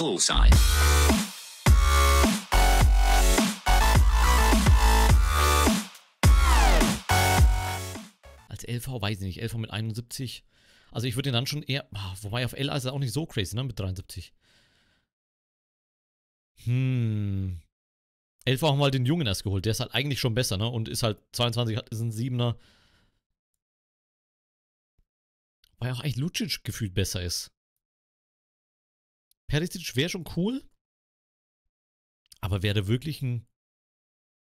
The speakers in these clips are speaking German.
Bullseye. Als LV weiß ich nicht, LV mit 71. Also ich würde ihn dann schon eher, ah, wobei auf L ist er auch nicht so crazy, ne, mit 73. Hm. LV haben wir halt den Jungen erst geholt. Der ist halt eigentlich schon besser, ne? Und ist halt 22, ist ein Siebener. Weil auch eigentlich Lucic gefühlt besser ist. Perisic wäre schon cool, aber wäre der wirklich ein.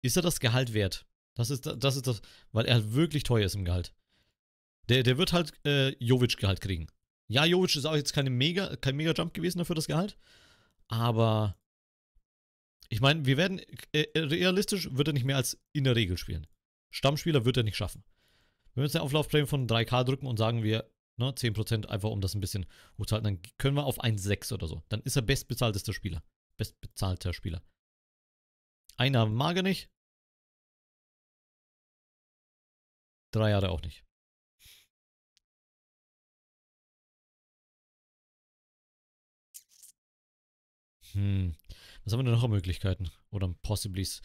Ist er das Gehalt wert? Das ist das, ist das weil er wirklich teuer ist im Gehalt. Der, der wird halt äh, Jovic-Gehalt kriegen. Ja, Jovic ist auch jetzt keine mega, kein Mega-Jump gewesen dafür das Gehalt, aber ich meine, wir werden, äh, äh, realistisch wird er nicht mehr als in der Regel spielen. Stammspieler wird er nicht schaffen. Wenn wir jetzt den Auflaufprämie von 3K drücken und sagen, wir Ne, 10% einfach, um das ein bisschen hochzuhalten. Dann können wir auf 1,6 oder so. Dann ist er bestbezahltester Spieler. Bestbezahlter Spieler. Einer mag er nicht. Drei Jahre auch nicht. Hm. Was haben wir denn noch an Möglichkeiten? Oder Possiblys?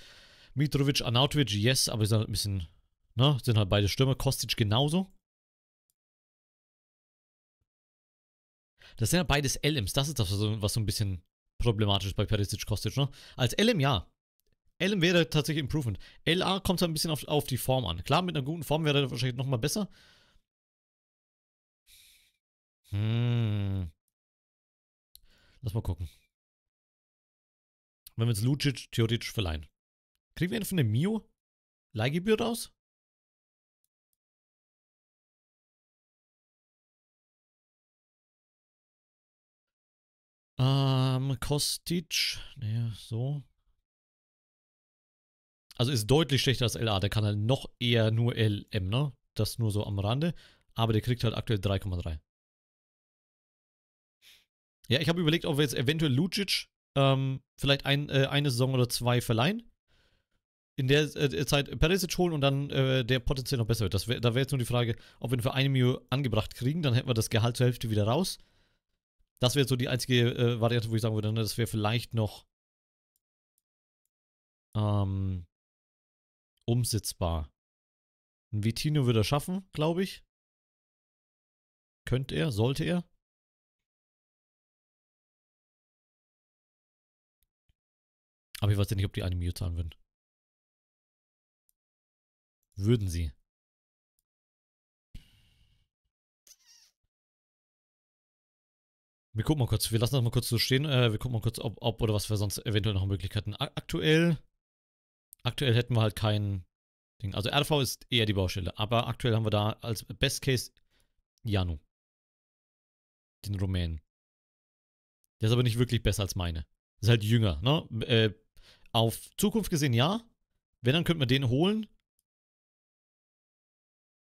Mitrovic, Anautovic, yes, aber ist halt ein bisschen, ne, sind halt beide Stürmer. Kostic genauso. Das sind ja beides LMs. Das ist das, was so ein bisschen problematisch bei Perisic Kostic, ne? Als LM ja. LM wäre tatsächlich Improvement. LA kommt so ein bisschen auf, auf die Form an. Klar, mit einer guten Form wäre er wahrscheinlich nochmal besser. Hm. Lass mal gucken. Wenn wir jetzt Lucic theoretisch verleihen. Kriegen wir einen von der Mio Leihgebühr raus? Ähm, Kostic, naja, so. Also ist deutlich schlechter als LA. Der kann halt noch eher nur LM, ne? Das nur so am Rande. Aber der kriegt halt aktuell 3,3. Ja, ich habe überlegt, ob wir jetzt eventuell Lucic ähm, vielleicht ein, äh, eine Saison oder zwei verleihen. In der äh, Zeit Perisic holen und dann äh, der potenziell noch besser wird. Wär, da wäre jetzt nur die Frage, ob wir ihn für eine Mio angebracht kriegen. Dann hätten wir das Gehalt zur Hälfte wieder raus. Das wäre so die einzige äh, Variante, wo ich sagen würde, ne, das wäre vielleicht noch ähm, umsetzbar. Ein Vitino würde er schaffen, glaube ich. Könnte er, sollte er. Aber ich weiß ja nicht, ob die eine Mio zahlen würden. Würden sie. Wir gucken mal kurz, wir lassen das mal kurz so stehen. Äh, wir gucken mal kurz, ob, ob oder was wir sonst eventuell noch Möglichkeiten. aktuell, aktuell hätten wir halt kein Ding. Also RV ist eher die Baustelle, aber aktuell haben wir da als Best Case Janu. Den Rumänen. Der ist aber nicht wirklich besser als meine. Ist halt jünger, ne? Äh, auf Zukunft gesehen ja. Wenn, dann könnten wir den holen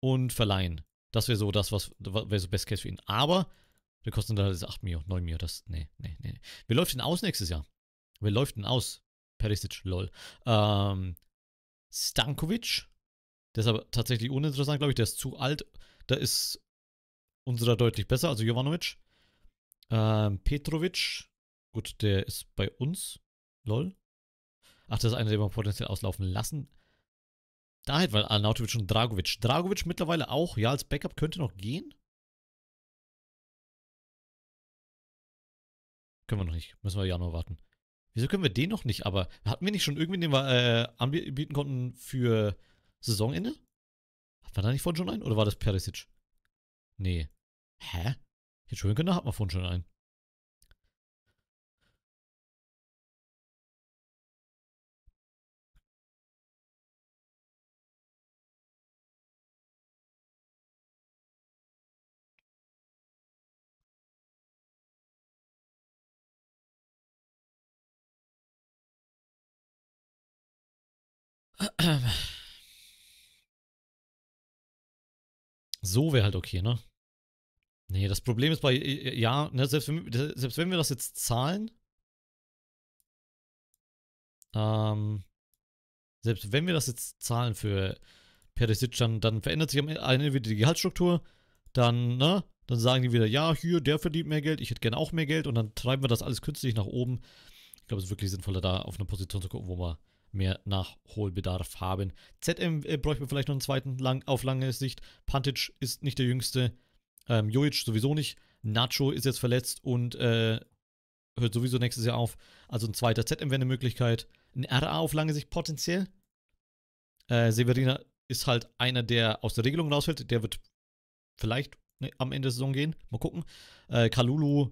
und verleihen. Das wäre so das, was wäre so Best Case für ihn. Aber der kostet dann das 8 Mio, 9 Mio, das, nee, nee, nee. Wer läuft denn aus nächstes Jahr? Wer läuft denn aus? Perisic, lol. Ähm, Stankovic, der ist aber tatsächlich uninteressant, glaube ich, der ist zu alt. Da ist unserer deutlich besser, also Jovanovic. Ähm, Petrovic, gut, der ist bei uns, lol. Ach, das ist einer, den wir potenziell auslaufen lassen. Da hätten wir Arnautovic und Dragovic. Dragovic mittlerweile auch, ja, als Backup könnte noch gehen. Können wir noch nicht. Müssen wir Januar warten. Wieso können wir den noch nicht? Aber hatten wir nicht schon irgendwie, den wir äh, anbieten konnten für Saisonende? Hatten wir da nicht vorhin schon einen? Oder war das Perisic? Nee. Hä? Ich hätte schon können, da hat man vorhin schon einen. So wäre halt okay, ne? Nee, das Problem ist bei, äh, äh, ja, ne, selbst, wenn, selbst wenn wir das jetzt zahlen, ähm, selbst wenn wir das jetzt zahlen für Perisic, dann, dann verändert sich e, am Ende wieder die Gehaltsstruktur, dann, ne, dann sagen die wieder, ja, hier, der verdient mehr Geld, ich hätte gerne auch mehr Geld und dann treiben wir das alles künstlich nach oben. Ich glaube, es ist wirklich sinnvoller, da auf eine Position zu gucken, wo man mehr Nachholbedarf haben. ZM äh, bräuchte man vielleicht noch einen zweiten lang, auf lange Sicht. Pantic ist nicht der jüngste. Ähm, Jojic sowieso nicht. Nacho ist jetzt verletzt und äh, hört sowieso nächstes Jahr auf. Also ein zweiter ZM wäre eine Möglichkeit. Ein RA auf lange Sicht potenziell. Äh, Severina ist halt einer, der aus der Regelung rausfällt. Der wird vielleicht ne, am Ende der Saison gehen. Mal gucken. Äh, Kalulu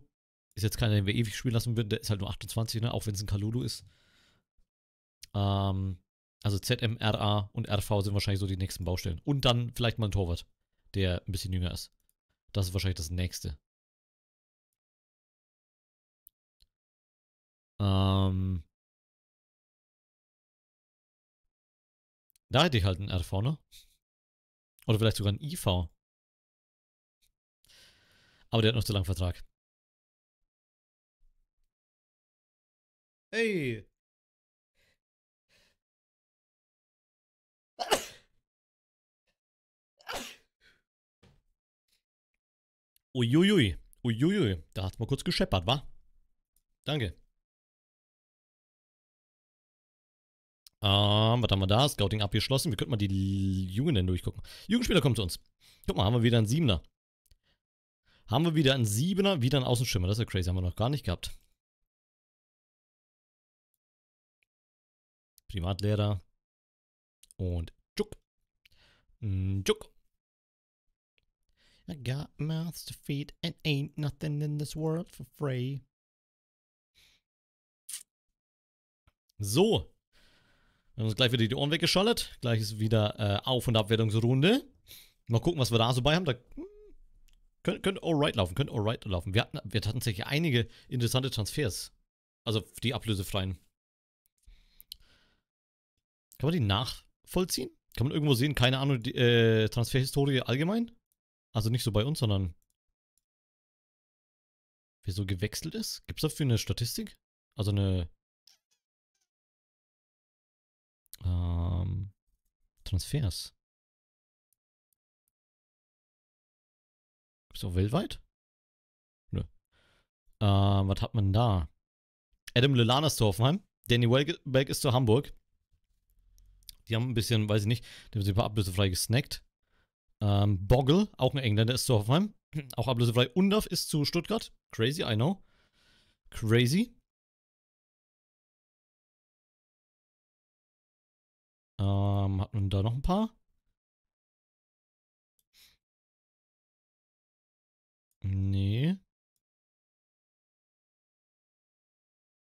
ist jetzt keiner, den wir ewig spielen lassen würden. Der ist halt nur 28, ne? auch wenn es ein Kalulu ist. Ähm, also ZMRA und RV sind wahrscheinlich so die nächsten Baustellen. Und dann vielleicht mal ein Torwart, der ein bisschen jünger ist. Das ist wahrscheinlich das nächste. Ähm, da hätte ich halt einen RV, ne? Oder vielleicht sogar einen IV. Aber der hat noch zu langen Vertrag. Ey, Uiuiui, uiuiui, da hat's mal kurz gescheppert, wa? Danke. Ähm, was haben wir da? Scouting abgeschlossen. Wir könnten mal die Jugenden durchgucken. Jugendspieler kommt zu uns. Guck mal, haben wir wieder einen Siebener. Haben wir wieder einen Siebener, wieder einen Außenschirmer. Das ist ja crazy, haben wir noch gar nicht gehabt. Privatlehrer. Und Tschuk. Tschuk. I got mouths to feed and ain't nothing in this world for free. So. Wir haben uns gleich wieder die Ohren weggeschollet. Gleich ist wieder äh, Auf- und Abwertungsrunde. Mal gucken, was wir da so bei haben. Da könnte, könnte alright laufen, könnte alright laufen. Wir hatten, wir hatten tatsächlich einige interessante Transfers. Also die ablösefreien. Kann man die nachvollziehen? Kann man irgendwo sehen, keine Ahnung, die äh, Transferhistorie allgemein? Also nicht so bei uns, sondern wer so gewechselt ist? Gibt es dafür eine Statistik? Also eine ähm, Transfers. Gibt es auch weltweit? Nö. Ähm, was hat man da? Adam Lelana ist zu Hoffenheim. Danny Welbeck ist zu Hamburg. Die haben ein bisschen, weiß ich nicht, die haben sich ein paar Ablöse frei gesnackt. Ähm, Boggle, auch ein Engländer, ist zu Hoffenheim. Auch ablösefrei. Undorf ist zu Stuttgart. Crazy, I know. Crazy. Ähm, hat man da noch ein paar? Nee.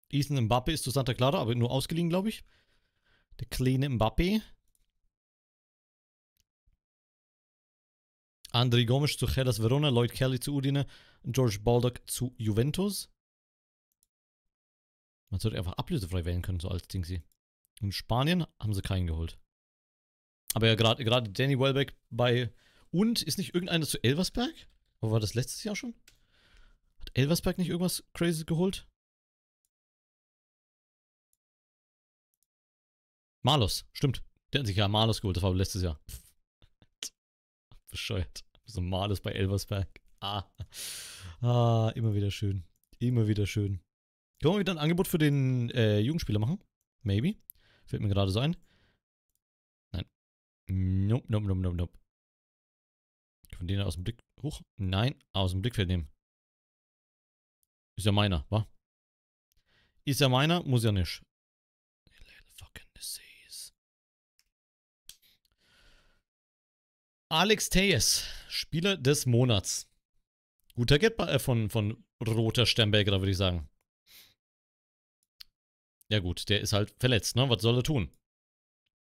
Ethan Mbappe ist zu Santa Clara, aber nur ausgeliehen, glaube ich. Der kleine Mbappe. Andriy Gomes zu Hellas Verona, Lloyd Kelly zu Udine, George Baldock zu Juventus. Man sollte einfach ablösefrei wählen können, so als Dingsy. In Spanien haben sie keinen geholt. Aber ja, gerade Danny Welbeck bei. Und ist nicht irgendeiner zu Elversberg? Oder war das letztes Jahr schon? Hat Elversberg nicht irgendwas Crazy geholt? Malos, stimmt. Der hat sich ja Malos geholt, das war letztes Jahr. Pff bescheuert. So ein Mal ist bei Elversberg. Ah. ah, immer wieder schön. Immer wieder schön. Können wir wieder ein Angebot für den äh, Jugendspieler machen? Maybe. Fällt mir gerade so ein. Nein. Nope, nope, nope, nope, nope. Von denen aus dem Blick hoch? Nein, aus dem Blickfeld nehmen. Ist ja meiner, wa? Ist ja meiner, muss ja nicht. Alex Tejes, Spieler des Monats. Guter Get äh, von, von Roter Sternberger, würde ich sagen. Ja gut, der ist halt verletzt, ne? Was soll er tun?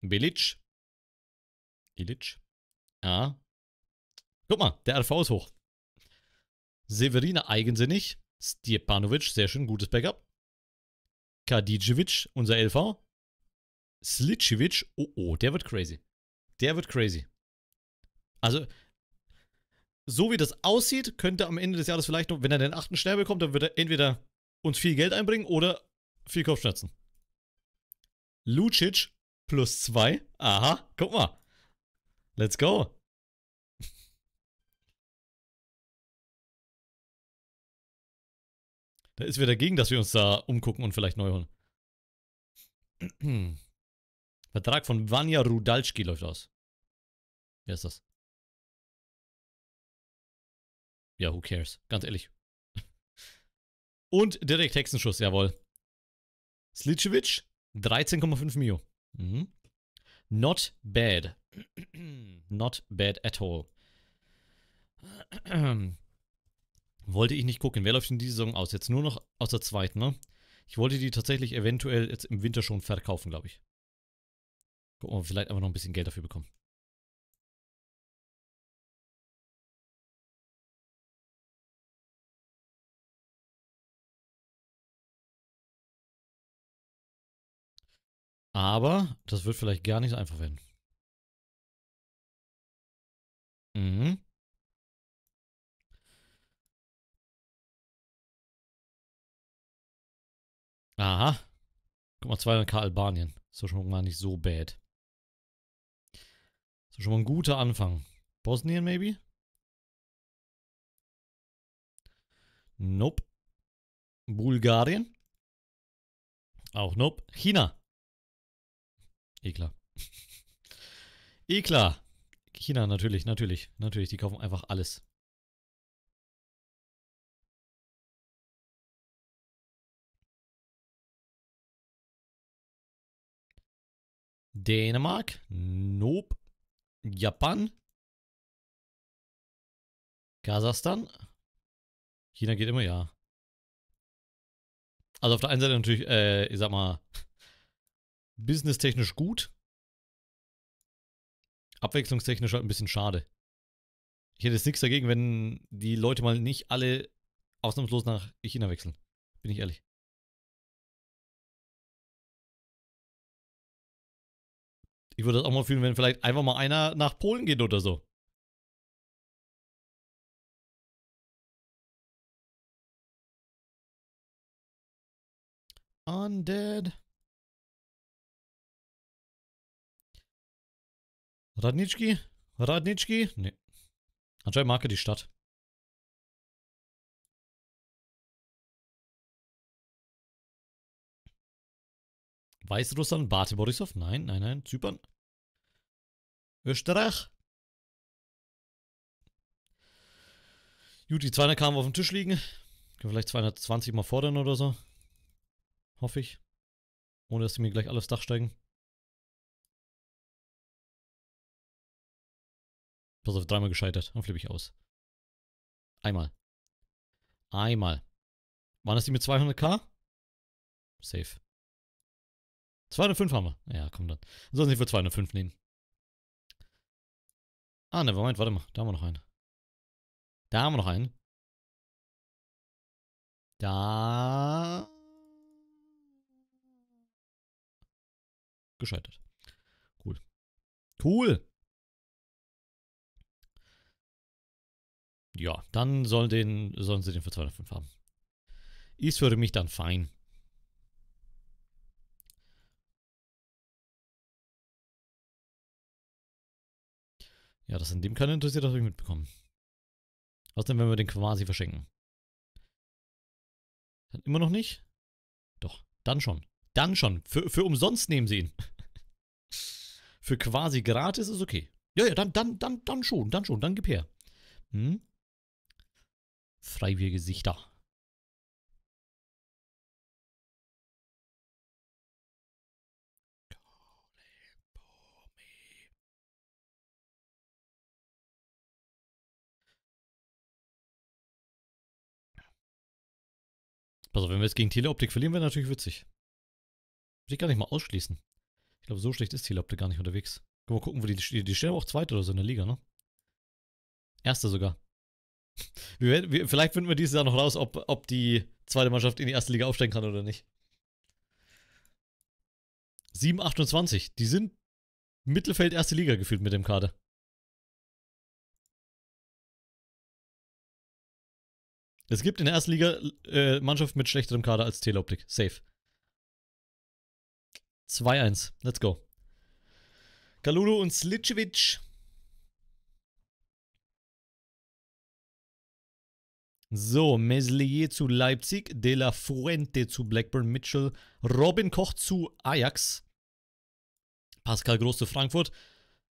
Bilic? Ilic? Ja. Guck mal, der RV ist hoch. Severina eigensinnig. Stjepanovic, sehr schön, gutes Backup. Kadijevic, unser LV. Slicivic, oh oh, der wird crazy. Der wird crazy. Also, so wie das aussieht, könnte am Ende des Jahres vielleicht noch, wenn er den achten Stern bekommt, dann wird er entweder uns viel Geld einbringen oder viel Kopfschmerzen. Lucic plus 2. Aha, guck mal. Let's go. Da ist wir dagegen, dass wir uns da umgucken und vielleicht neu holen. Vertrag von Vanya Rudalski läuft aus. Wer ist das? ja, who cares? Ganz ehrlich. Und direkt Hexenschuss, jawohl. Slicevic, 13,5 Mio. Mhm. Not bad. Not bad at all. wollte ich nicht gucken. Wer läuft denn diese Saison aus? Jetzt nur noch aus der zweiten, ne? Ich wollte die tatsächlich eventuell jetzt im Winter schon verkaufen, glaube ich. Gucken wir, vielleicht einfach noch ein bisschen Geld dafür bekommen. Aber das wird vielleicht gar nicht so einfach werden. Mhm. Aha. Guck mal, 200k Albanien. Ist doch schon mal nicht so bad. Ist doch schon mal ein guter Anfang. Bosnien, maybe? Nope. Bulgarien? Auch nope. China. Eklar. Eklar. China natürlich, natürlich, natürlich. Die kaufen einfach alles. Dänemark? Nope. Japan? Kasachstan? China geht immer ja. Also auf der einen Seite natürlich, äh, ich sag mal, businesstechnisch gut. Abwechslungstechnisch halt ein bisschen schade. Ich hätte jetzt nichts dagegen, wenn die Leute mal nicht alle ausnahmslos nach China wechseln. Bin ich ehrlich. Ich würde das auch mal fühlen, wenn vielleicht einfach mal einer nach Polen geht oder so. Undead. Radnitschki? Radnitschki? Nee. Anscheinend mag er die Stadt. Weißrussland, Bate Borisov? Nein, nein, nein. Zypern? Österreich? Gut, die 200 kamen auf dem Tisch liegen. Können vielleicht 220 mal fordern oder so. Hoffe ich. Ohne, dass sie mir gleich alles Dach steigen. Pass auf, dreimal gescheitert. Dann flippe ich aus. Einmal. Einmal. Waren das die mit 200k? Safe. 205 haben wir. Ja, komm dann. Ansonsten für 205 nehmen. Ah, ne, Moment, warte mal. Da haben wir noch einen. Da haben wir noch einen. Da. Gescheitert. Cool. Cool. ja, dann sollen, den, sollen sie den für 205 haben. Ist für mich dann fein. Ja, dass an dem keiner interessiert, das habe ich mitbekommen. Was denn, wenn wir den quasi verschenken. Dann immer noch nicht? Doch, dann schon. Dann schon. Für, für umsonst nehmen sie ihn. für quasi gratis ist okay. Ja, ja, dann, dann, dann, dann schon, dann schon, dann gib her. Hm? Freiwilligesichter. Pass also, auf, wenn wir jetzt gegen Teleoptik verlieren, wäre natürlich witzig. Würde ich gar nicht mal ausschließen. Ich glaube, so schlecht ist Teleoptik gar nicht unterwegs. Guck mal gucken, wo die, die stehen aber auch zweite oder so in der Liga, ne? Erste sogar. Wir, wir, vielleicht finden wir dieses Jahr noch raus, ob, ob die zweite Mannschaft in die erste Liga aufsteigen kann oder nicht. 7,28. Die sind Mittelfeld erste Liga gefühlt mit dem Kader. Es gibt in der ersten Liga äh, Mannschaft mit schlechterem Kader als Teleoptik. Safe. 2-1. Let's go. Kalulu und Slitschewitsch So, Meslier zu Leipzig, De La Fuente zu Blackburn Mitchell, Robin Koch zu Ajax, Pascal Groß zu Frankfurt,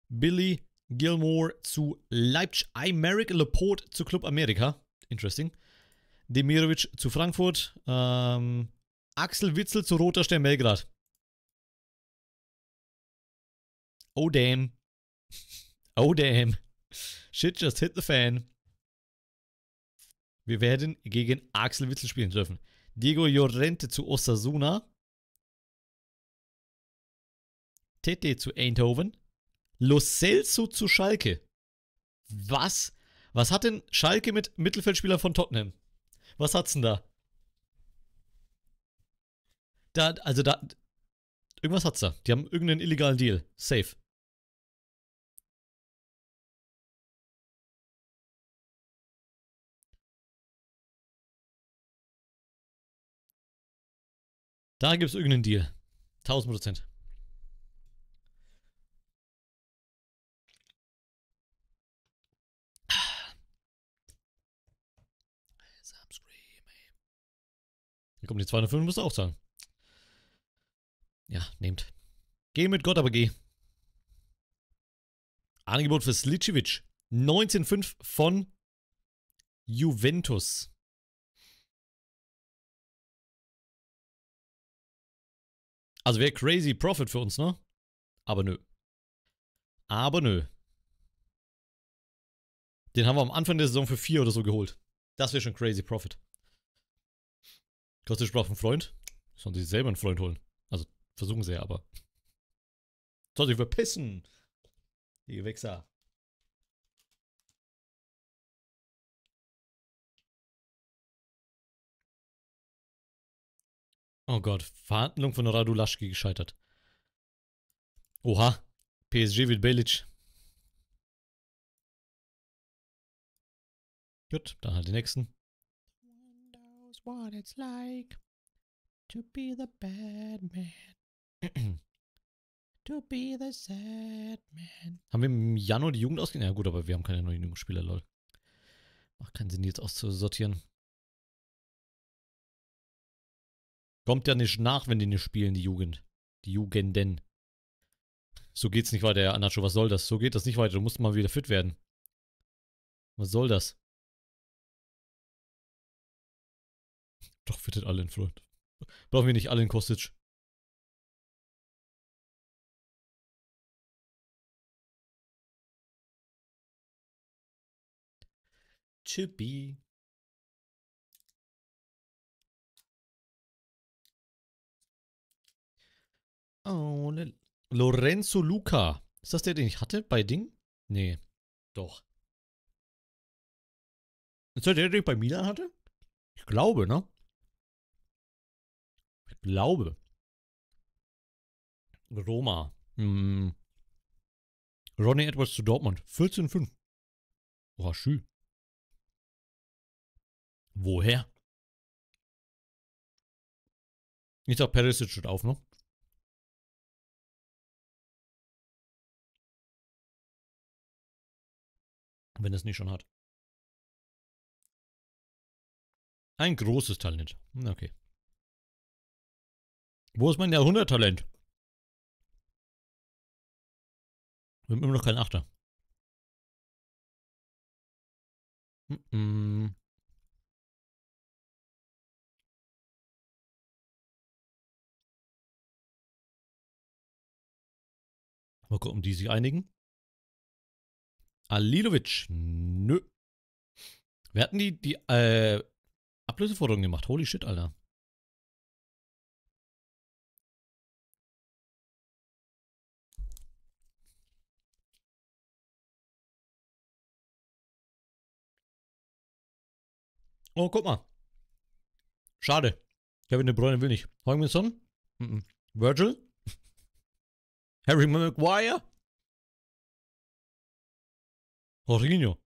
Billy Gilmore zu Leipzig, Imeric Laporte zu Club America, interesting, Demirovic zu Frankfurt, ähm, Axel Witzel zu Roter Stern Belgrad. Oh damn. Oh damn. Shit just hit the fan. Wir werden gegen Axel Witzel spielen dürfen. Diego Llorente zu Osasuna. Tete zu Eindhoven. Lo Celso zu Schalke. Was? Was hat denn Schalke mit Mittelfeldspieler von Tottenham? Was hat's denn da? Da, also da. Irgendwas hat's da. Die haben irgendeinen illegalen Deal. Safe. Da gibt es irgendeinen Deal. 1000 Prozent. Ah. Hier kommen die 205, musst du auch sagen. Ja, nehmt. Geh mit Gott, aber geh. Angebot für Slicevic. 19,5 von Juventus. Also wäre crazy Profit für uns, ne? Aber nö. Aber nö. Den haben wir am Anfang der Saison für vier oder so geholt. Das wäre schon crazy Profit. Kostic braucht einen Freund. Sollen sie sich selber einen Freund holen. Also versuchen sie ja, aber. Sollen sie verpissen. Die Wichser. Oh Gott, Verhandlung von Radulaschki gescheitert. Oha, PSG wird Belic. Gut, dann halt den nächsten. Like to be the bad man. to be the sad man. Haben wir im Januar die Jugend ausgegeben? Ja gut, aber wir haben keine neuen Jugendspieler, lol. Macht keinen Sinn, die jetzt auszusortieren. Kommt ja nicht nach, wenn die nicht spielen, die Jugend. Die Jugenden. So geht's nicht weiter, Herr Anacho. Was soll das? So geht das nicht weiter. Du musst mal wieder fit werden. Was soll das? Doch, fittet alle in Freund. Brauchen wir nicht alle in Kostic. Chippy. Oh, ne. Lorenzo Luca. Ist das der, den ich hatte bei Ding? Nee. Doch. Ist das der, den ich bei Milan hatte? Ich glaube, ne? Ich glaube. Roma. Hm. Ronnie Edwards zu Dortmund. 14,5. Boah, schön. Woher? Ich sag, Perisic steht auf, ne? wenn es nicht schon hat. Ein großes Talent. Okay. Wo ist mein Jahrhunderttalent? Wir haben immer noch keinen Achter. Mm -mm. Mal gucken, ob die sich einigen. Alilovic. Nö. Wer hatten die, die äh, Ablöseforderung gemacht. Holy shit, Alter. Oh, guck mal. Schade. Kevin De Bruyne will nicht. Heuminson? Mm -mm. Virgil? Harry Maguire? Jorginho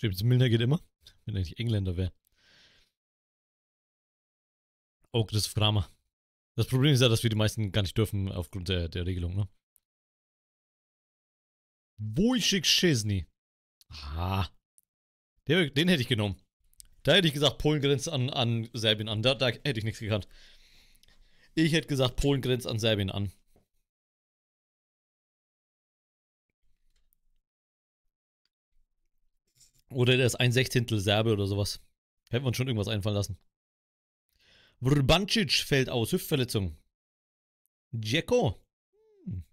James Milner geht immer, wenn er nicht Engländer wäre. Auch das Kramer. Das Problem ist ja, dass wir die meisten gar nicht dürfen aufgrund der, der Regelung, ne? Wojcik Szczesny. Ah. Den, den, hätte ich genommen. Da hätte ich gesagt, Polen grenzt an, an Serbien an. Da, da hätte ich nichts gekannt. Ich hätte gesagt, Polen grenzt an Serbien an. Oder der ist ein Sechzehntel Serbe oder sowas. Hätten wir uns schon irgendwas einfallen lassen. Vrbancic fällt aus, Hüftverletzung. Djeko. Hm.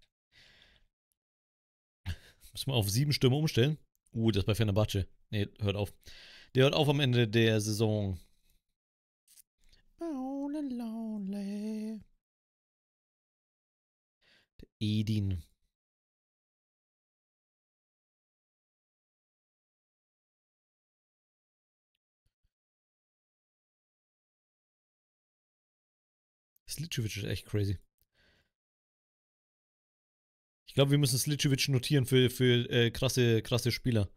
Müssen wir auf sieben Stürme umstellen. Uh, das ist bei Fenerbahce. Nee, hört auf. Der hört auf am Ende der Saison. Lonely, lonely. Der Edin. Slitschewitsch ist echt crazy. Ich glaube, wir müssen Slitschewitsch notieren für, für äh, krasse, krasse Spieler.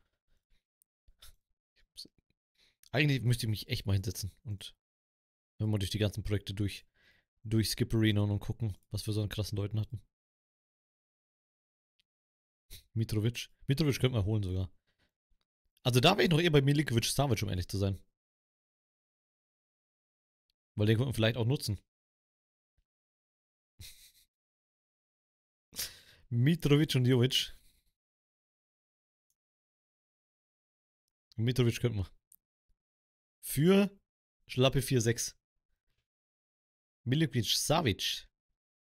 Eigentlich müsste ich mich echt mal hinsetzen und wenn wir durch die ganzen Projekte durch, durch Skipperino und gucken, was wir so an krassen Leuten hatten. Mitrovic. Mitrovic könnte man holen sogar. Also da wäre ich noch eher bei Milikovic Savic, um ehrlich zu sein. Weil den könnte man vielleicht auch nutzen. Mitrovic und Jovic. Und Mitrovic könnte man. Für Schlappe 4-6. Milikvic Savic.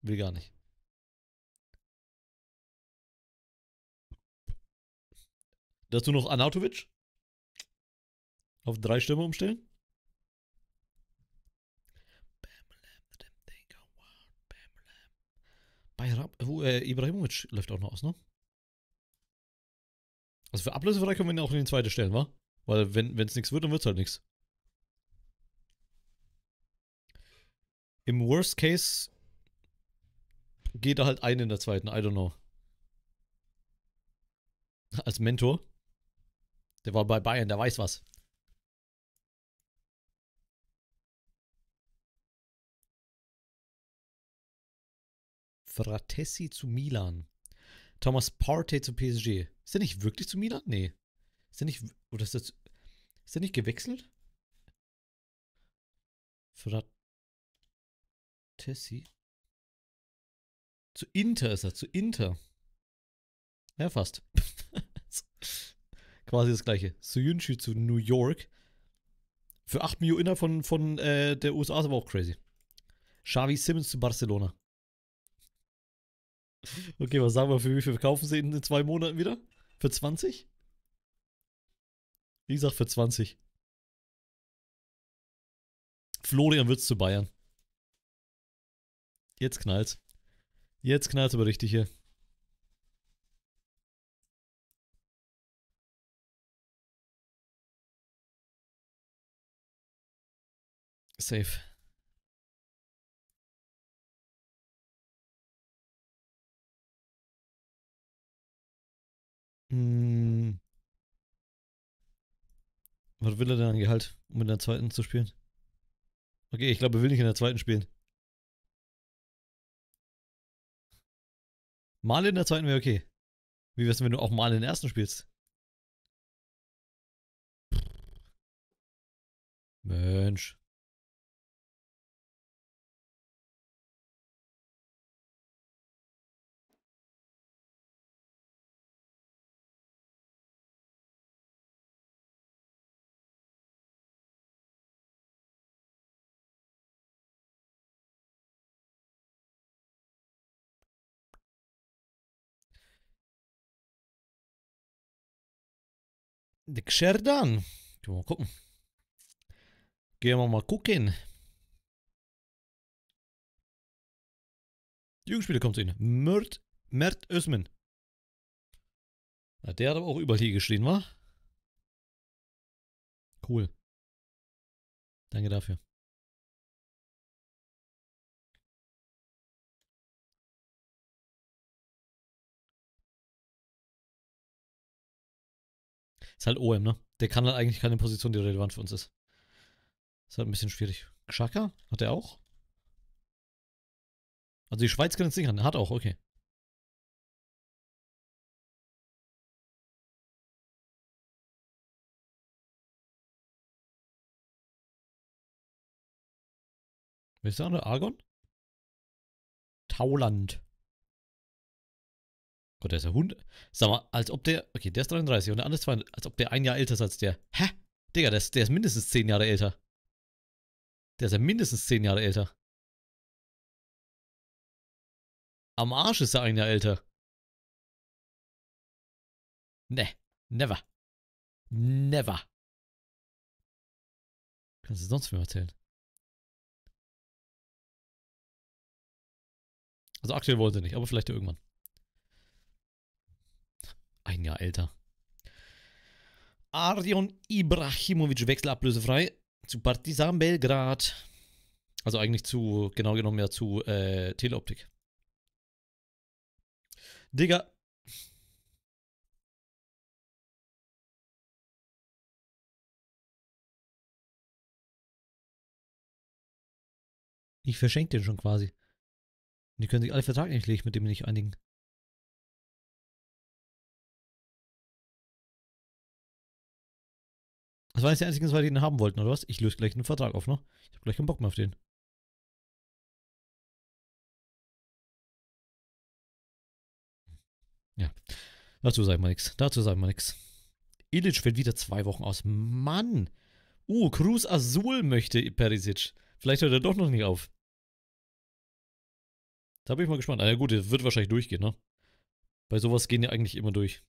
Will gar nicht. Dazu noch Anatovic. Auf drei Stürme umstellen. Äh, Ibrahimovic läuft auch noch aus, ne? Also für Ablöse können wir ihn auch in die zweite stellen, wa? Weil wenn es nichts wird, dann wird es halt nichts. Im Worst Case geht er halt ein in der zweiten, I don't know. Als Mentor. Der war bei Bayern, der weiß was. Fratessi zu Milan. Thomas Partey zu PSG. Ist der nicht wirklich zu Milan? Nee. Ist der nicht. Oder ist das. Ist der nicht gewechselt? Fratessi? Zu Inter ist er, zu Inter. Ja, fast. Quasi das gleiche. Soyuncu zu New York. Für 8 Millionen von, von äh, der USA ist aber auch crazy. Xavi Simmons zu Barcelona. Okay, was sagen wir, für wie viel verkaufen sie in zwei Monaten wieder? Für 20? Wie gesagt, für 20. Florian wird's zu Bayern. Jetzt knallt's. Jetzt knallt's aber richtig hier. Safe. Was will er denn an Gehalt, um in der zweiten zu spielen? Okay, ich glaube, er will nicht in der zweiten spielen. Mal in der zweiten wäre okay. Wie wär's, denn, wenn du auch mal in der ersten spielst? Mensch. der Kscherdan. Gehen wir mal gucken. Gehen wir mal gucken. Die Jugendspieler kommt zu Ihnen. Mert, Mert Özmen. der hat aber auch überall hier geschrien, wa? Cool. Danke dafür. Ist halt OM, ne? Der kann halt eigentlich keine Position, die relevant für uns ist. Ist halt ein bisschen schwierig. Xhaka? Hat er auch? Also die Schweiz kann es sichern. Hat auch, okay. Wer ist der andere? Argon? Tauland. Gott, der ist ja 100. Sag mal, als ob der. Okay, der ist 33 und der andere ist 32. Als ob der ein Jahr älter ist als der. Hä? Digga, der ist, der ist mindestens 10 Jahre älter. Der ist ja mindestens 10 Jahre älter. Am Arsch ist er ein Jahr älter. Ne, never. Never. Kannst du sonst mir erzählen? Also aktuell wollen sie nicht, aber vielleicht irgendwann ein Jahr älter. Arjon Ibrahimovic wechselablösefrei zu Partizan Belgrad. Also eigentlich zu, genau genommen ja zu äh, Teleoptik. Digga. Ich verschenke den schon quasi. Die können sich alle vertraglich mit dem nicht einigen. Das waren jetzt die einzigen zwei, die den haben wollten, oder was? Ich löse gleich einen Vertrag auf, ne? Ich habe gleich keinen Bock mehr auf den. Ja. Dazu sagen wir nichts. Dazu sagen wir nichts. Ilic fällt wieder zwei Wochen aus. Mann! Uh, Cruz Azul möchte Perisic. Vielleicht hört er doch noch nicht auf. Da bin ich mal gespannt. Ah, ja, gut, der wird wahrscheinlich durchgehen, ne? Bei sowas gehen ja eigentlich immer durch.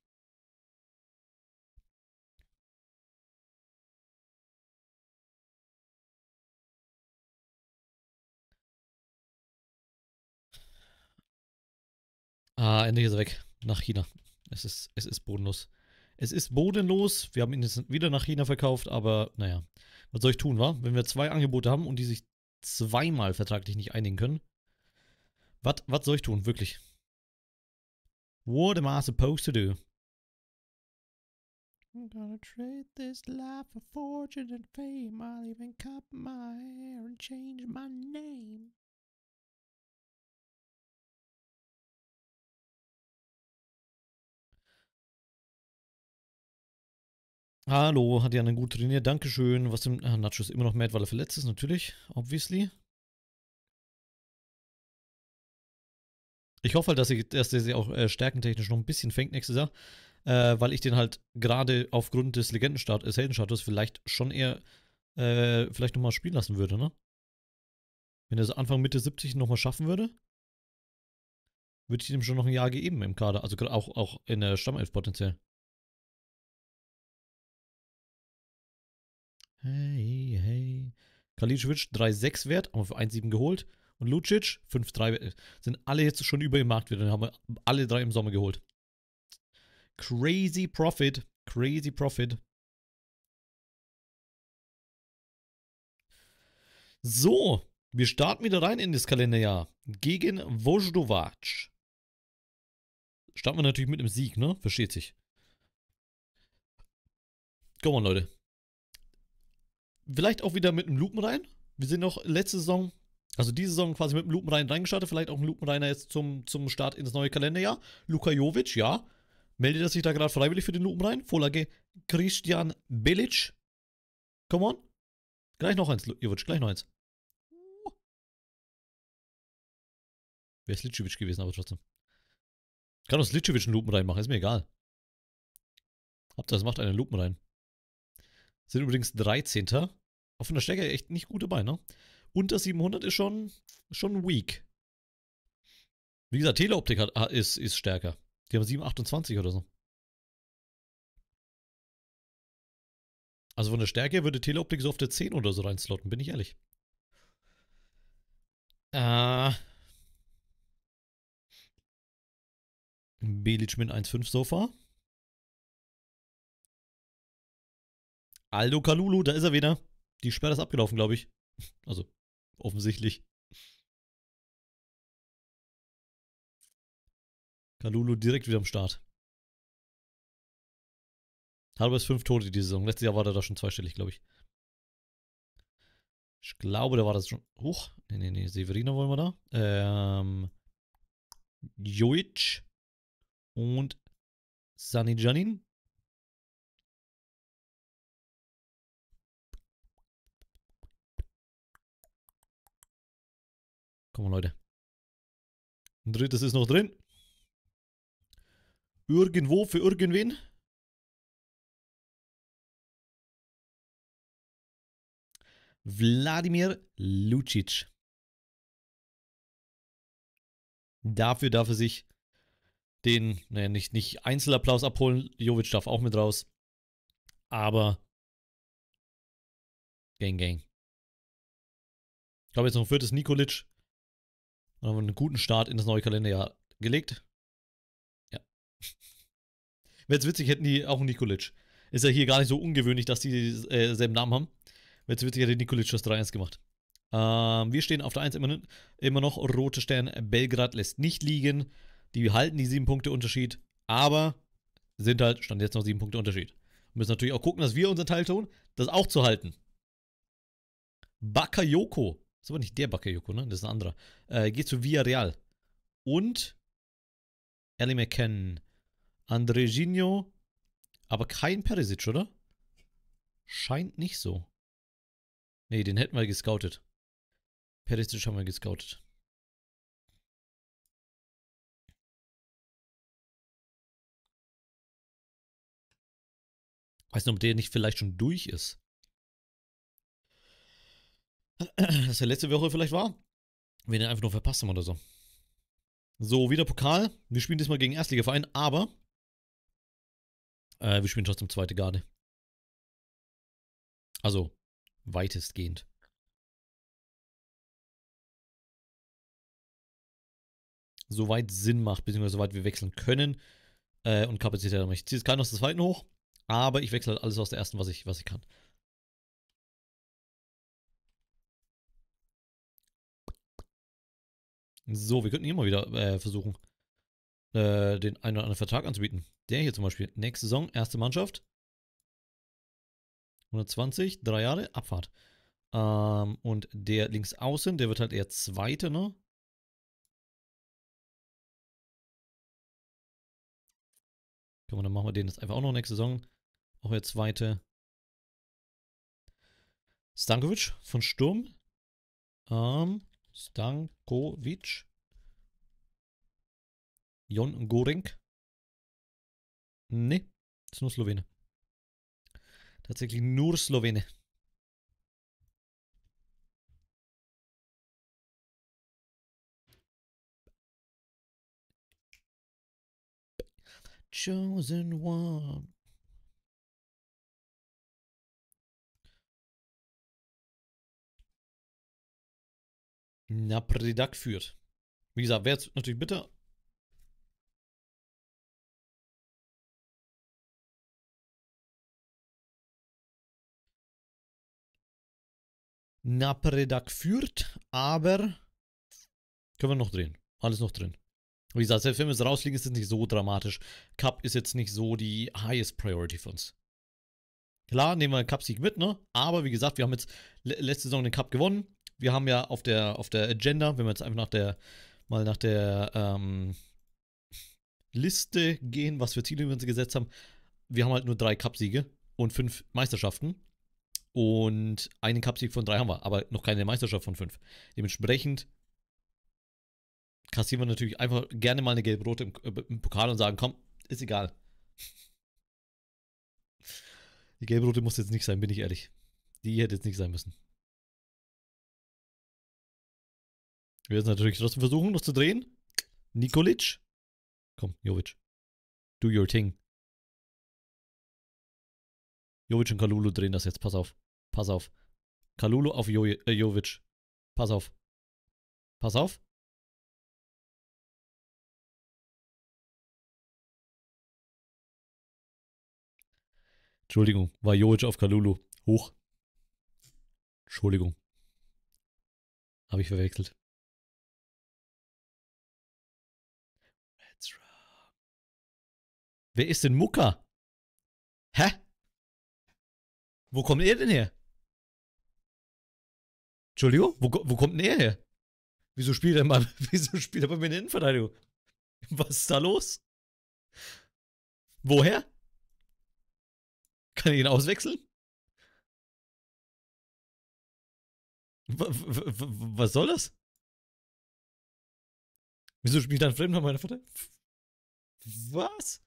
Ah, endlich ist er weg. Nach China. Es ist, es ist bodenlos. Es ist bodenlos. Wir haben ihn jetzt wieder nach China verkauft, aber naja. Was soll ich tun, wa? Wenn wir zwei Angebote haben und die sich zweimal vertraglich nicht einigen können. Was, was soll ich tun, wirklich? What am I supposed to do? I'm gonna trade this life for fortune and fame. I'll even cut my hair and change my name. Hallo, hat Janen gut trainiert, Dankeschön. Was dem ah, Nacho ist immer noch mad, weil er verletzt ist, natürlich, obviously. Ich hoffe halt, dass, ich, dass der sich auch äh, stärkentechnisch noch ein bisschen fängt nächstes Jahr, äh, weil ich den halt gerade aufgrund des Legendenstatus, Heldenstatus vielleicht schon eher äh, vielleicht nochmal spielen lassen würde, ne? Wenn er es Anfang Mitte 70 nochmal schaffen würde, würde ich ihm schon noch ein Jahr geben im Kader, also auch, auch in der Stammelf potenziell. Hey, hey. Kalicevic 3,6 wert, haben wir für 1,7 geholt. Und Lucic 5,3 sind alle jetzt schon über dem wieder. Dann haben wir alle drei im Sommer geholt. Crazy Profit. Crazy Profit. So, wir starten wieder rein in das Kalenderjahr. Gegen Vojdovac. Starten wir natürlich mit einem Sieg, ne? Versteht sich. Komm on, Leute vielleicht auch wieder mit einem Lupenrein. Wir sind noch letzte Saison, also diese Saison quasi mit einem Lupenrein reingestartet, vielleicht auch ein Lupenreiner jetzt zum, zum Start ins neue Kalenderjahr. Luka Jovic, ja. Meldet er sich da gerade freiwillig für den Lupenrein? Vorlage Christian Bilic. Come on. Gleich noch eins, Jovic, gleich noch eins. Wäre Slitschewitsch gewesen, aber trotzdem. Kann auch Slitschewitsch einen Lupen reinmachen, ist mir egal. Hauptsache, das macht einen Lupen rein. Sind übrigens 13. Auch von der Strecke echt nicht gut dabei, ne? Unter 700 ist schon, schon weak. Wie gesagt, Teleoptik hat, ah, ist, ist stärker. Die haben 728 oder so. Also von der Stärke würde Teleoptik so auf der 10 oder so reinslotten, bin ich ehrlich. Äh. Belichmin 1.5 so far. Aldo Kalulu, da ist er wieder. Die Sperre ist abgelaufen, glaube ich. Also, offensichtlich. Kalulu direkt wieder am Start. Halber ist fünf Tote die Saison. Letztes Jahr war der da schon zweistellig, glaube ich. Ich glaube, da war das schon. Huch. Nee, nee, nee. Severino wollen wir da. Ähm. Joic. Und Sani Janin. Komm, Leute. Ein drittes ist noch drin. Irgendwo für irgendwen. Wladimir Lucic. Dafür darf er sich den, naja, nicht, nicht Einzelapplaus abholen. Jovic darf auch mit raus. Aber Gang Gang. Ich glaube jetzt noch ein viertes Nikolic. Und haben einen guten Start in das neue Kalenderjahr gelegt. Ja. Wäre jetzt witzig, hätten die auch einen Nikolic. Ist ja hier gar nicht so ungewöhnlich, dass die äh, Namen haben. Wäre jetzt witzig, hätte Nikolic das 3-1 gemacht. Ähm, wir stehen auf der 1 immer, immer noch. Rote Stern Belgrad lässt nicht liegen. Die halten die 7 Punkte Unterschied. Aber sind halt, stand jetzt noch 7 Punkte Unterschied. müssen natürlich auch gucken, dass wir unseren Teil tun, das auch zu halten. Bakayoko ist aber nicht der Bakayoko, ne? Das ist ein anderer. Äh, geht zu Villarreal. Und Ellie McKen, Andrejinho, aber kein Perisic, oder? Scheint nicht so. Ne, den hätten wir gescoutet. Perisic haben wir gescoutet. Weiß nicht, ob der nicht vielleicht schon durch ist. das ja letzte Woche vielleicht war, Wenn den einfach nur verpasst haben oder so. So, wieder Pokal. Wir spielen diesmal gegen Erstligaverein, aber äh, wir spielen trotzdem zweite Garde. Also, weitestgehend. Soweit Sinn macht, beziehungsweise soweit wir wechseln können äh, und Kapazität haben. Ich ziehe jetzt keinen aus der zweiten hoch, aber ich wechsle halt alles aus der ersten, was ich, was ich kann. So, wir könnten hier mal wieder äh, versuchen, äh, den einen oder anderen Vertrag anzubieten. Der hier zum Beispiel. Nächste Saison, erste Mannschaft. 120, drei Jahre, Abfahrt. Ähm, und der links außen, der wird halt eher Zweite, ne? Komm, dann machen wir den jetzt einfach auch noch nächste Saison. Auch der Zweite. Stankovic von Sturm. Ähm, Stankovic, Jon Goring. Nee, ist nur Slowene. Tatsächlich nur Slowene. Chosen One. Napredak führt. Wie gesagt, wäre jetzt natürlich bitter. Napredak führt, aber können wir noch drehen. Alles noch drin. Wie gesagt, selbst wenn wir es rausliegen, ist es nicht so dramatisch. Cup ist jetzt nicht so die highest priority für uns. Klar, nehmen wir den Cup-Sieg mit, ne? Aber wie gesagt, wir haben jetzt letzte Saison den Cup gewonnen wir haben ja auf der, auf der Agenda, wenn wir jetzt einfach nach der, mal nach der ähm, Liste gehen, was für Ziele wir uns gesetzt haben, wir haben halt nur drei Cupsiege und fünf Meisterschaften. Und einen Cupsieg von drei haben wir, aber noch keine Meisterschaft von fünf. Dementsprechend kassieren wir natürlich einfach gerne mal eine gelb-rote im, äh, im, Pokal und sagen, komm, ist egal. Die gelb-rote muss jetzt nicht sein, bin ich ehrlich. Die hätte jetzt nicht sein müssen. Wir werden es natürlich trotzdem versuchen, noch zu drehen. Nikolic. Komm, Jovic. Do your thing. Jovic und Kalulu drehen das jetzt. Pass auf. Pass auf. Kalulu auf jo äh, Jovic. Pass auf. Pass auf. Entschuldigung, war Jovic auf Kalulu. Hoch. Entschuldigung. Habe ich verwechselt. Wer ist denn Mucker? Hä? Wo kommt er denn her? Entschuldigung, wo, wo kommt denn er her? Wieso spielt er mal, wieso spielt er bei mir in der Innenverteidigung? Was ist da los? Woher? Kann ich ihn auswechseln? W was soll das? Wieso spielt dann Flame noch meine Vorteil? Was?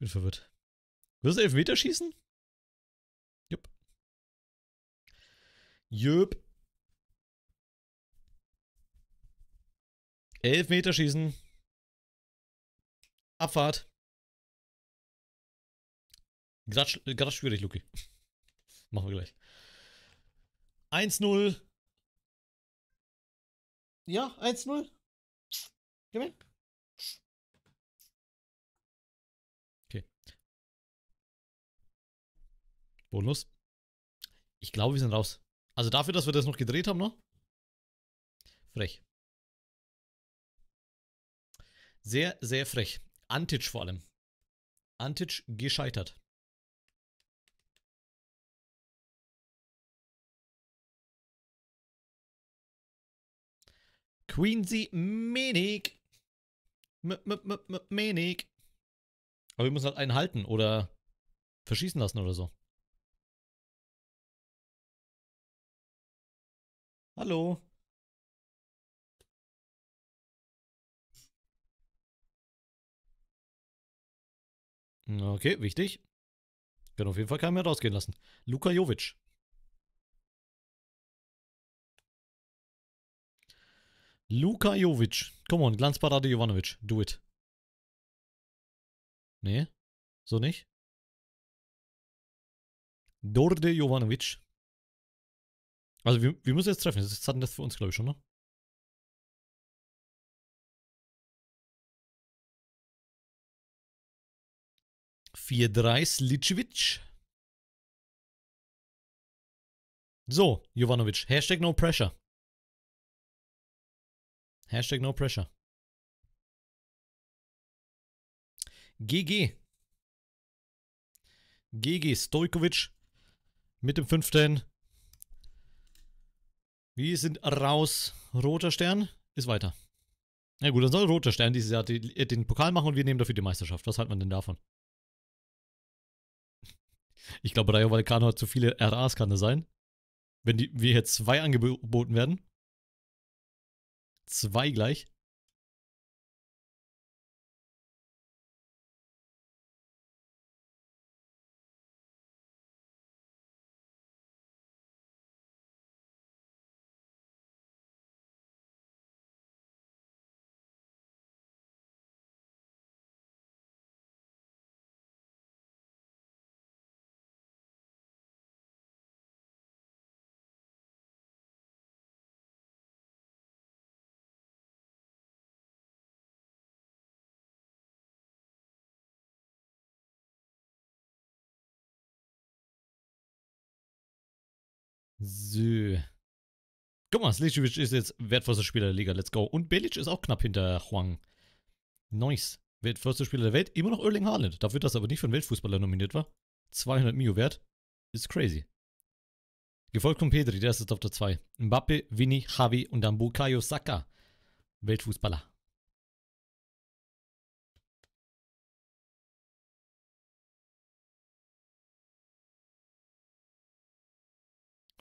Bin verwirrt. Wird es Elfmeter schießen? Jupp. Jupp. Elfmeter schießen. Abfahrt. Gerade schwierig, Luki. Machen wir gleich. 1-0. Ja, 1-0. Komm her. Bonus. Ich glaube, wir sind raus. Also dafür, dass wir das noch gedreht haben, ne? Frech. Sehr, sehr frech. Antic vor allem. Antic gescheitert. Queensy Menig. Menig. Aber wir müssen halt einen halten oder verschießen lassen oder so. Hallo. Okay, wichtig. Können auf jeden Fall keinen mehr rausgehen lassen. Luka Jovic. Luka Jovic. Come on, Glanzparade Jovanovic. Do it. Nee, so nicht. Dorde Jovanovic. Also wir, wir müssen jetzt treffen. Jetzt hatten das für uns, glaube ich, schon, ne? Vier drei Slitschwitsch. So, Jovanovic. Hashtag no pressure. Hashtag no pressure. GG. GG Stojkovic mit dem fünften. Wir sind raus. Roter Stern ist weiter. Na ja gut, dann soll Roter Stern dieses Jahr die, den Pokal machen und wir nehmen dafür die Meisterschaft. Was halten man denn davon? Ich glaube, Rayo Vallecano hat zu viele RAs, kann das sein? Wenn die, wir hier zwei angeboten werden. Zwei gleich. So. Guck mal, Slicevic ist jetzt wertvollster Spieler der Liga. Let's go. Und Belic ist auch knapp hinter Huang. Nice. Wertvollster Spieler der Welt. Immer noch Erling Haaland. Dafür, dass er aber nicht für einen Weltfußballer nominiert war. 200 Mio wert. Ist crazy. Gefolgt von Pedri, der ist jetzt auf der 2. Mbappe, Vini, Javi und dann Bukayo Saka. Weltfußballer.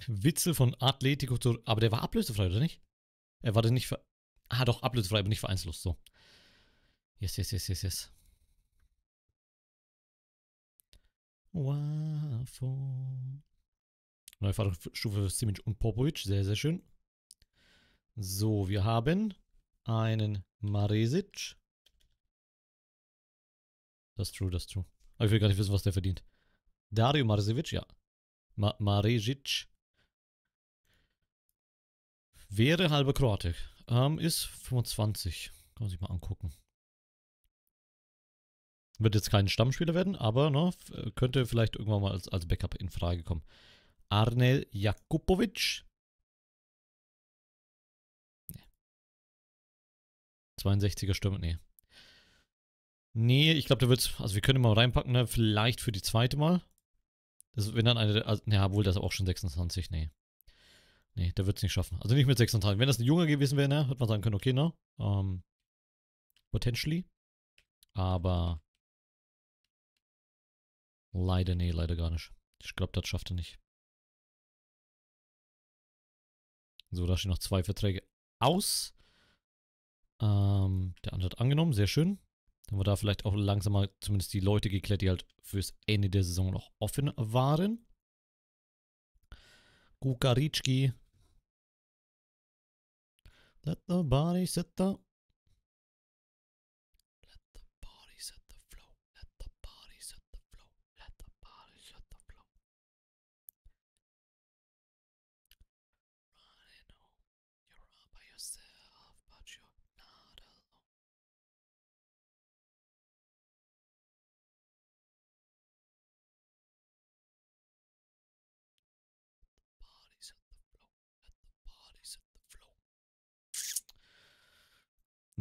Witzel von Atletico zu. Aber der war ablösefrei, oder nicht? Er war denn nicht. Ver ah, doch, ablösefrei, aber nicht vereinslos. So. Yes, yes, yes, yes, yes. Wafo. Neue Fahrstufe für Simic und Popovic. Sehr, sehr schön. So, wir haben einen Maresic. Das ist true, das ist true. Aber ich will gar nicht wissen, was der verdient. Dario Maresic, ja. Ma Maresic. Wäre halbe Kroatik. Ähm, ist 25. Kann man sich mal angucken. Wird jetzt kein Stammspieler werden, aber ne, äh, könnte vielleicht irgendwann mal als, als Backup in Frage kommen. Arnel Jakubovic. Nee. 62er Stürmer, nee. Nee, ich glaube, da wird, also wir können mal reinpacken, ne? vielleicht für die zweite Mal. Das, wenn dann eine, also, ja, wohl, das ist auch schon 26, nee. Nee, der wird es nicht schaffen. Also nicht mit 36. Wenn das ein Junge gewesen wäre, ne, hätte man sagen können, okay, ne? Ähm, potentially. Aber leider, nee, leider gar nicht. Ich glaube, das schafft er nicht. So, da stehen noch zwei Verträge aus. Ähm, der andere hat angenommen, sehr schön. Dann war da vielleicht auch langsam mal zumindest die Leute geklärt, die halt fürs Ende der Saison noch offen waren. Kukaritschki Let the body sit the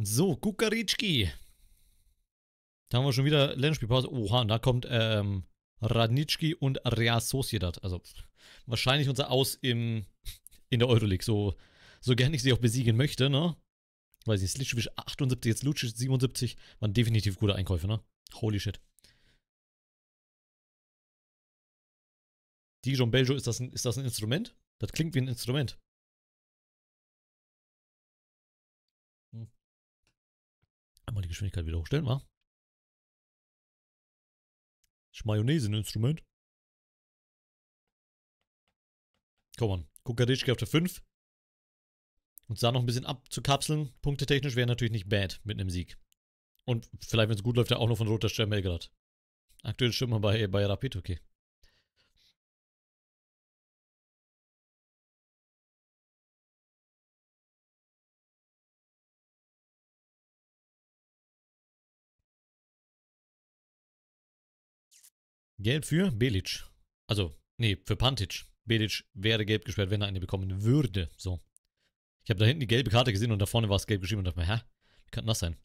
So, Kukaritschki. Da haben wir schon wieder Länderspielpause. Oha, und da kommt ähm, Radnitschki und Rea Sociedad. Also wahrscheinlich unser Aus im, in der Euroleague. So, so gern ich sie auch besiegen möchte, ne? Weiß nicht, Slitschwitsch 78, jetzt Lucic 77. Waren definitiv gute Einkäufe, ne? Holy shit. Dijon Belgio, ist das, ein, ist das ein Instrument? Das klingt wie ein Instrument. die Geschwindigkeit wieder hochstellen, wa? Ist Mayonnaise Instrument? Come on. Kukaritschke auf der 5. Und da noch ein bisschen abzukapseln, punktetechnisch, wäre natürlich nicht bad mit einem Sieg. Und vielleicht, wenn es gut läuft, ja auch noch von Roter Stern Belgrad. Aktuell stimmt man bei, bei Rapid, okay. Gelb für Belic. Also, nee, für Pantic. Belic wäre gelb gesperrt, wenn er eine bekommen würde. So. Ich habe da hinten die gelbe Karte gesehen und da vorne war es gelb geschrieben und dachte mir, hä? Wie kann das sein?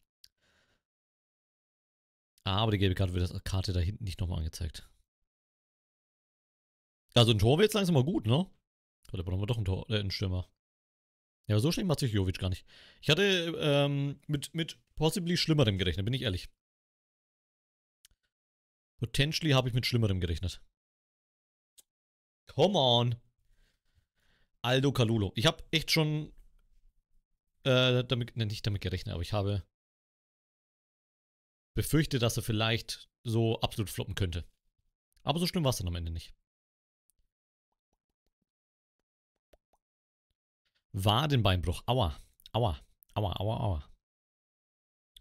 Aber die gelbe Karte wird als Karte da hinten nicht nochmal angezeigt. Also ein Tor wird jetzt langsam mal gut, ne? Da brauchen wir doch einen, Tor, äh, einen Stürmer. Ja, aber so schlimm macht sich Jovic gar nicht. Ich hatte ähm, mit, mit possibly Schlimmerem gerechnet, bin ich ehrlich. Potentially habe ich mit Schlimmerem gerechnet. Come on. Aldo Calulo. Ich habe echt schon äh, damit, ne, nicht damit gerechnet, aber ich habe befürchtet, dass er vielleicht so absolut floppen könnte. Aber so schlimm war es dann am Ende nicht. Wadenbeinbruch. Aua. Aua. Aua, aua, aua.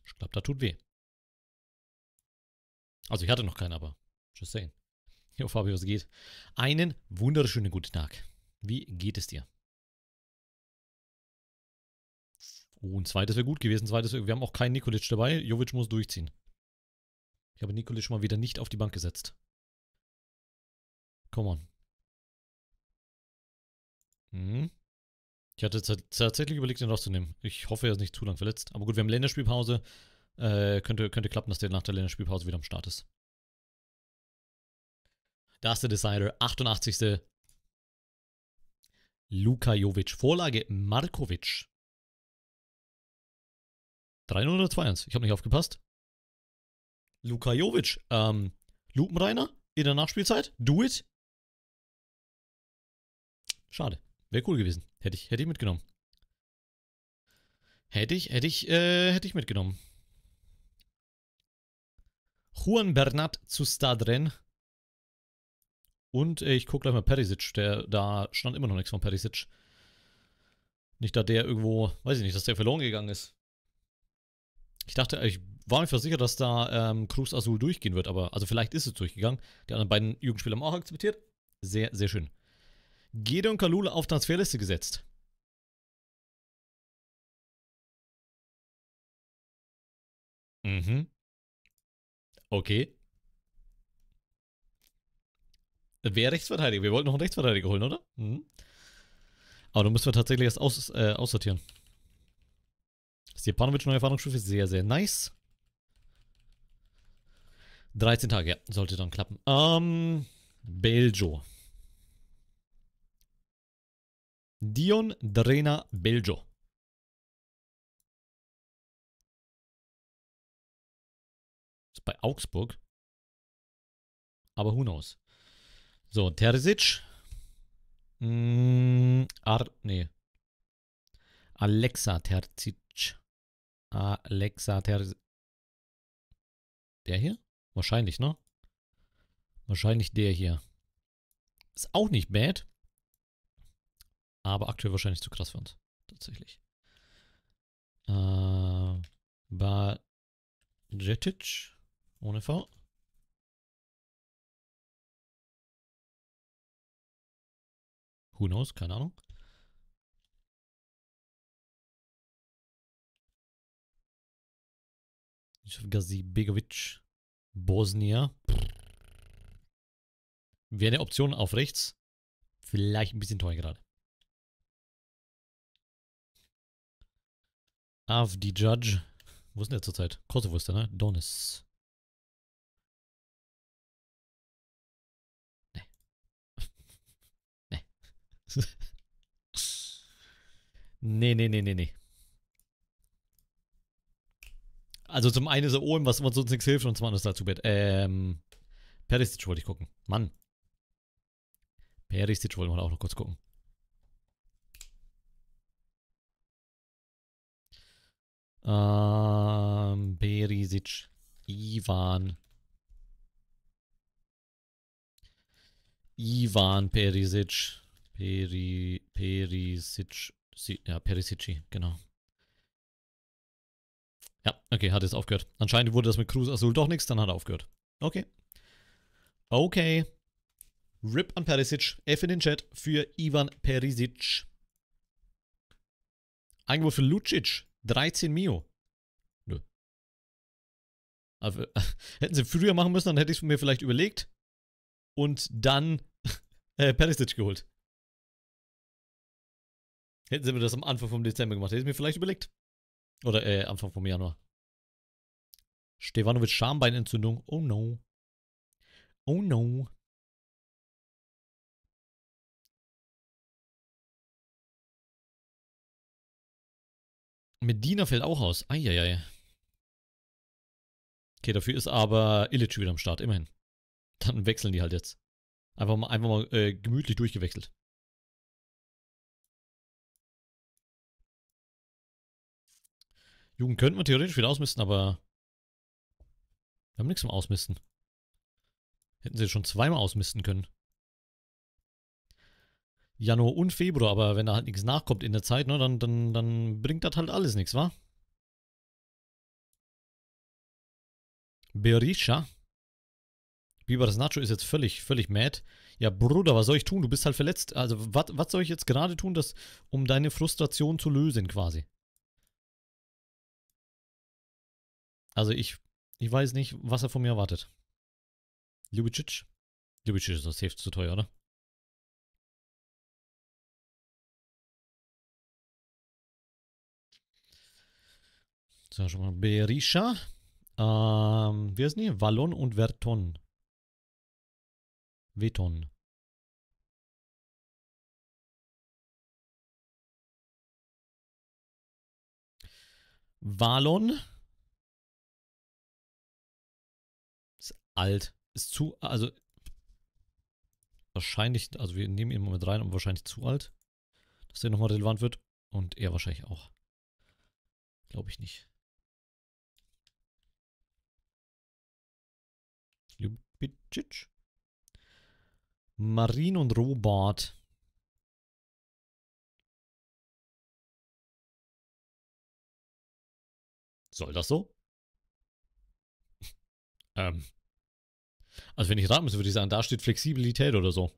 Ich glaube, da tut weh. Also ich hatte noch keinen, aber just saying. Jo, Fabio, was geht? Einen wunderschönen guten Tag. Wie geht es dir? Oh, ein zweites wäre gut gewesen. Zweites, wir haben auch keinen Nikolic dabei. Jovic muss durchziehen. Ich habe Nikolic mal wieder nicht auf die Bank gesetzt. Come on. Hm. Ich hatte tatsächlich überlegt, ihn rauszunehmen. Ich hoffe, er ist nicht zu lang verletzt. Aber gut, wir haben Länderspielpause. Äh, könnte, könnte klappen, dass der nach der Länderspielpause wieder am Start ist. Da ist der Decider, 88. Luka Jovic. Vorlage Markovic. 3 oder 2-1? Ich habe nicht aufgepasst. Luka Jovic. Ähm, Lupenreiner in der Nachspielzeit. Do it. Schade. Wäre cool gewesen. Hätte ich, hätte ich mitgenommen. Hätte ich, hätte ich, äh, hätte ich mitgenommen. Juan Bernat zu Stadren. Und äh, ich gucke gleich mal Perisic, der da stand immer noch nichts von Perisic. Nicht, da der irgendwo, weiß ich nicht, dass der verloren gegangen ist. Ich dachte, ich war mir versichert, dass da ähm, Cruz Azul durchgehen wird, aber also vielleicht ist es durchgegangen. Die anderen beiden Jugendspieler haben auch akzeptiert. Sehr, sehr schön. Gedeon Kalula auf Transferliste gesetzt. Mhm. Okay. Wer Rechtsverteidiger? Wir wollten noch einen Rechtsverteidiger holen, oder? Mhm. Aber da müssen wir tatsächlich erst aus, äh, aussortieren. Stjepanovic, neue Erfahrungsstufe, sehr, sehr nice. 13 Tage, ja, sollte dann klappen. Ähm, Belgio. Dion Drena Belgio. bei Augsburg. Aber who knows. So, Terzic. Mm, Ar nee. Alexa Terzic. Alexa Terzic. Der hier? Wahrscheinlich, ne? Wahrscheinlich der hier. Ist auch nicht bad. Aber aktuell wahrscheinlich zu krass für uns. Tatsächlich. Äh, Bajetic. Ohne V. Who knows? Keine Ahnung. Ich habe Gazi Begovic, Bosnia. Wäre eine Option auf rechts. Vielleicht ein bisschen teuer gerade. Avdi Judge. Wo ist denn der zurzeit? Kosovo ist der, ne? Donis. nee, nee, nee, nee, nee. Also zum einen ist er oben, was uns nichts hilft, und zum anderen ist halt zu Bett. Ähm, Perisic wollte ich gucken. Mann. Perisic wollen wir auch noch kurz gucken. Ähm, Perisic, Ivan. Ivan Perisic. Peri, Perisic, ja, Perisici, genau. Ja, okay, hat jetzt aufgehört. Anscheinend wurde das mit Cruz Azul doch nichts, dann hat er aufgehört. Okay. Okay. Rip an Perisic. F in den Chat für Ivan Perisic. Angebot für Lucic. 13 Mio. Nö. Aber, also, hätten sie früher machen müssen, dann hätte ich es mir vielleicht überlegt. Und dann äh, Perisic geholt. Hätten sie mir das am Anfang vom Dezember gemacht, hätte ich mir vielleicht überlegt. Oder äh, Anfang vom Januar. Stevanovic Schambeinentzündung. Oh no. Oh no. Medina fällt auch aus. Eieiei. Okay, dafür ist aber Illich wieder am Start, immerhin. Dann wechseln die halt jetzt. Einfach mal, einfach mal äh, gemütlich durchgewechselt. Jugend könnten wir theoretisch wieder ausmisten, aber wir haben nichts zum Ausmisten. Hätten sie schon zweimal ausmisten können. Januar und Februar, aber wenn da halt nichts nachkommt in der Zeit, ne, dann, dann, dann bringt das halt alles nichts, wa? Berisha. Biberes Nacho ist jetzt völlig, völlig mad. Ja, Bruder, was soll ich tun? Du bist halt verletzt. Also, was soll ich jetzt gerade tun, das, um deine Frustration zu lösen, quasi? Also ich, ich weiß nicht, was er von mir erwartet. Ljubicic? Ljubicic ist doch safe zu teuer, oder? So, schon mal Berisha. Ähm, wie heißt die? Wallon und Verton. Veton. Valon alt. Ist zu, also wahrscheinlich, also wir nehmen ihn mal mit rein und wahrscheinlich zu alt, dass der nochmal relevant wird. Und er wahrscheinlich auch. Glaube ich nicht. Ljubicic. Marin und Robart. Soll das so? ähm. Also wenn ich raten müsste, würde ich sagen, da steht Flexibilität oder so.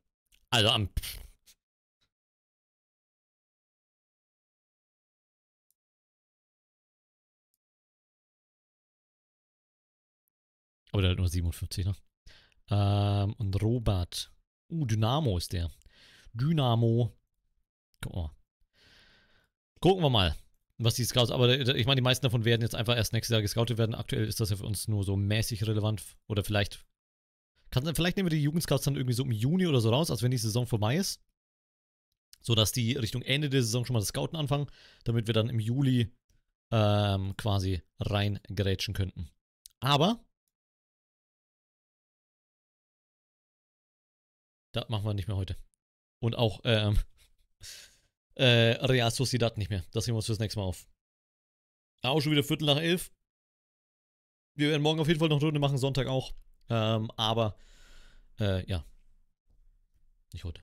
Also am... Aber der hat nur 57, ne? Ähm, und Robert. Uh, Dynamo ist der. Dynamo. Guck mal. Gucken wir mal, was die Scouts. Aber ich meine, die meisten davon werden jetzt einfach erst nächstes Jahr gescoutet werden. Aktuell ist das ja für uns nur so mäßig relevant. Oder vielleicht kann, vielleicht nehmen wir die Jugendscouts dann irgendwie so im Juni oder so raus, als wenn die Saison vorbei ist. Sodass die Richtung Ende der Saison schon mal das Scouten anfangen, damit wir dann im Juli ähm, quasi reingrätschen könnten. Aber das machen wir nicht mehr heute. Und auch ähm, äh, Real Sociedad nicht mehr. Das sehen wir uns fürs nächste Mal auf. Auch schon wieder Viertel nach elf. Wir werden morgen auf jeden Fall noch eine Runde machen, Sonntag auch. Ähm, aber äh, ja, nicht heute.